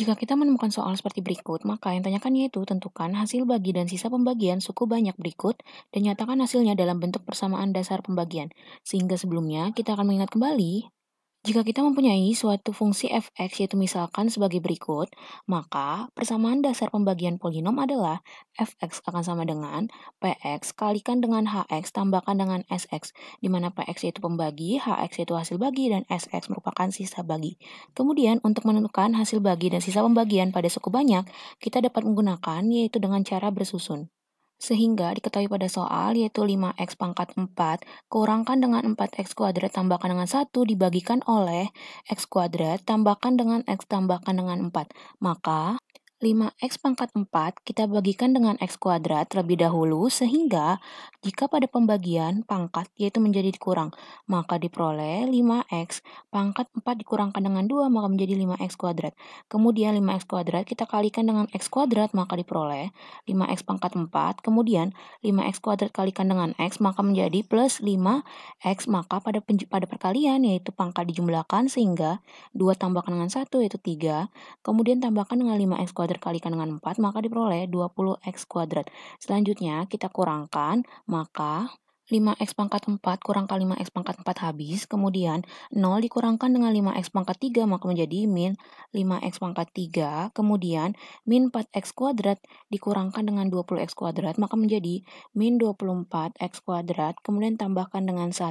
Jika kita menemukan soal seperti berikut, maka yang tanyakan yaitu tentukan hasil bagi dan sisa pembagian suku banyak berikut dan nyatakan hasilnya dalam bentuk persamaan dasar pembagian. Sehingga sebelumnya kita akan mengingat kembali jika kita mempunyai suatu fungsi f(x) yaitu misalkan sebagai berikut, maka persamaan dasar pembagian polinom adalah f(x) akan sama dengan px kalikan dengan hx tambahkan dengan sx, di mana px yaitu pembagi, hx yaitu hasil bagi, dan sx merupakan sisa bagi. Kemudian, untuk menentukan hasil bagi dan sisa pembagian pada suku banyak, kita dapat menggunakan yaitu dengan cara bersusun. Sehingga diketahui pada soal yaitu 5x pangkat 4 kurangkan dengan 4x kuadrat tambahkan dengan 1 dibagikan oleh x kuadrat tambahkan dengan x tambahkan dengan 4. Maka 5x pangkat 4 kita bagikan dengan x kuadrat terlebih dahulu sehingga jika pada pembagian pangkat yaitu menjadi dikurang maka diperoleh 5x pangkat 4 dikurangkan dengan 2 maka menjadi 5x kuadrat. Kemudian 5x kuadrat kita kalikan dengan x kuadrat maka diperoleh 5x pangkat 4. Kemudian 5x kuadrat kalikan dengan x maka menjadi plus 5x maka pada pada perkalian yaitu pangkat dijumlahkan sehingga 2 tambahkan dengan 1 yaitu 3. Kemudian tambahkan dengan 5x kuadrat kalikan dengan 4, maka diperoleh 20x kuadrat. Selanjutnya, kita kurangkan, maka 5x pangkat 4 kurangkan 5x pangkat 4 habis, kemudian 0 dikurangkan dengan 5x pangkat 3 maka menjadi min 5x pangkat 3, kemudian min 4x kuadrat dikurangkan dengan 20x kuadrat maka menjadi min 24x kuadrat, kemudian tambahkan dengan 1.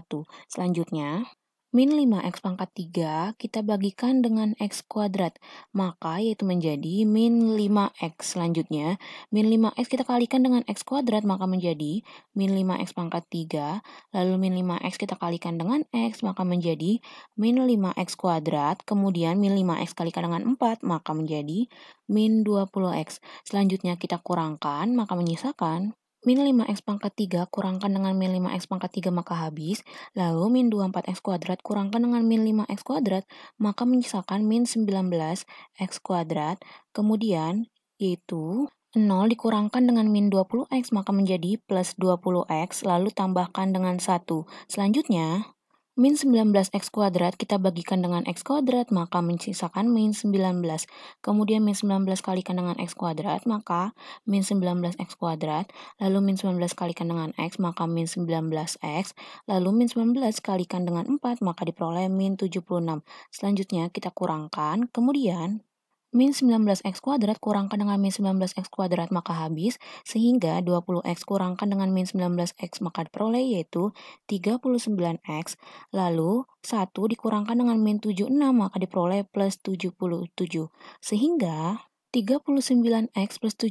Selanjutnya, Min 5 X pangkat 3 kita bagikan dengan X kuadrat, maka yaitu menjadi min 5X. Selanjutnya, min 5X kita kalikan dengan X kuadrat, maka menjadi min 5X pangkat 3. Lalu min 5X kita kalikan dengan X, maka menjadi min 5X kuadrat. Kemudian min 5X kalikan dengan 4, maka menjadi min 20X. Selanjutnya kita kurangkan, maka menyisakan Min 5x pangkat 3 kurangkan dengan min 5x pangkat 3 maka habis, lalu min 24x kuadrat kurangkan dengan min 5x kuadrat maka menyisakan min 19x kuadrat, kemudian yaitu 0 dikurangkan dengan min 20x maka menjadi plus 20x lalu tambahkan dengan 1. Selanjutnya, Min 19x kuadrat kita bagikan dengan x kuadrat, maka menyisakan min 19. Kemudian min 19 kalikan dengan x kuadrat, maka min 19x kuadrat. Lalu min 19 kalikan dengan x, maka min 19x. Lalu min 19 kalikan dengan 4, maka diperoleh min 76. Selanjutnya kita kurangkan, kemudian min 19x kuadrat kurangkan dengan min 19x kuadrat maka habis, sehingga 20x kurangkan dengan min 19x maka diperoleh yaitu 39x, lalu 1 dikurangkan dengan min 76 maka diperoleh plus 77, sehingga 39x plus 77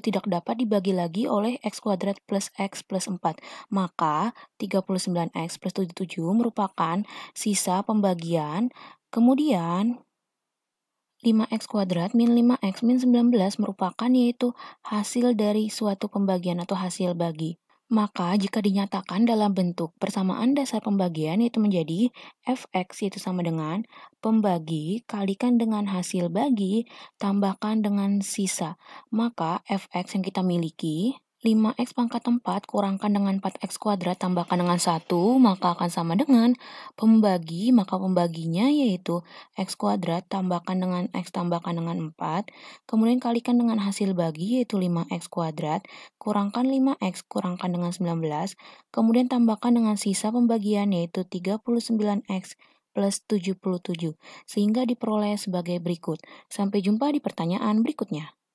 tidak dapat dibagi lagi oleh x kuadrat plus x plus 4. Maka 39x plus 77 merupakan sisa pembagian. Kemudian 5x kuadrat min 5x min 19 merupakan yaitu hasil dari suatu pembagian atau hasil bagi. Maka jika dinyatakan dalam bentuk persamaan dasar pembagian itu menjadi fx yaitu sama dengan pembagi kalikan dengan hasil bagi tambahkan dengan sisa. Maka fx yang kita miliki 5x pangkat 4 kurangkan dengan 4x kuadrat tambahkan dengan 1 maka akan sama dengan pembagi maka pembaginya yaitu x kuadrat tambahkan dengan x tambahkan dengan 4 kemudian kalikan dengan hasil bagi yaitu 5x kuadrat kurangkan 5x kurangkan dengan 19 kemudian tambahkan dengan sisa pembagian yaitu 39x plus 77 sehingga diperoleh sebagai berikut. Sampai jumpa di pertanyaan berikutnya.